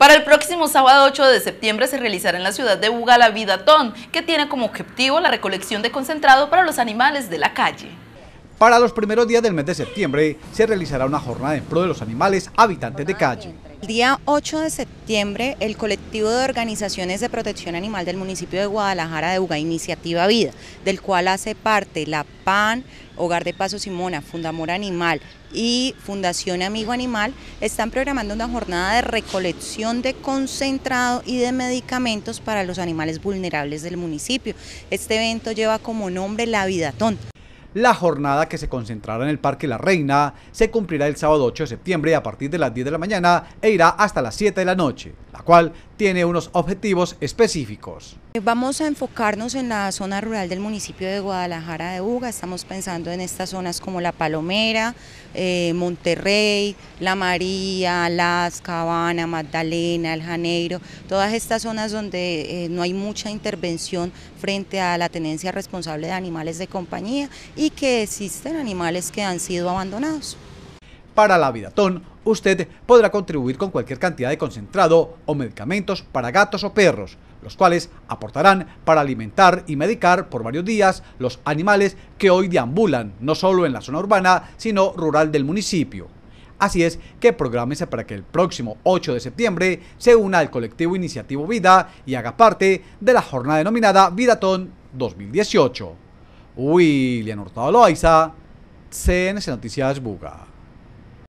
Para el próximo sábado 8 de septiembre se realizará en la ciudad de Buga la Ton, que tiene como objetivo la recolección de concentrado para los animales de la calle. Para los primeros días del mes de septiembre se realizará una jornada en pro de los animales habitantes de calle. El día 8 de septiembre, el colectivo de organizaciones de protección animal del municipio de Guadalajara de UGA Iniciativa Vida, del cual hace parte la PAN, Hogar de Paso Simona, Fundamor Animal y Fundación Amigo Animal, están programando una jornada de recolección de concentrado y de medicamentos para los animales vulnerables del municipio. Este evento lleva como nombre la Vida Tonta. La jornada que se concentrará en el Parque La Reina se cumplirá el sábado 8 de septiembre a partir de las 10 de la mañana e irá hasta las 7 de la noche, la cual tiene unos objetivos específicos. Eh, vamos a enfocarnos en la zona rural del municipio de Guadalajara de Uga, estamos pensando en estas zonas como La Palomera, eh, Monterrey, La María, Las Cabana, Magdalena, El Janeiro, todas estas zonas donde eh, no hay mucha intervención frente a la tenencia responsable de animales de compañía y que existen animales que han sido abandonados para la Vidatón, usted podrá contribuir con cualquier cantidad de concentrado o medicamentos para gatos o perros, los cuales aportarán para alimentar y medicar por varios días los animales que hoy deambulan, no solo en la zona urbana, sino rural del municipio. Así es que prográmese para que el próximo 8 de septiembre se una al colectivo Iniciativo Vida y haga parte de la jornada denominada Vidatón 2018. William Hurtado Loaiza, CNC Noticias Buga.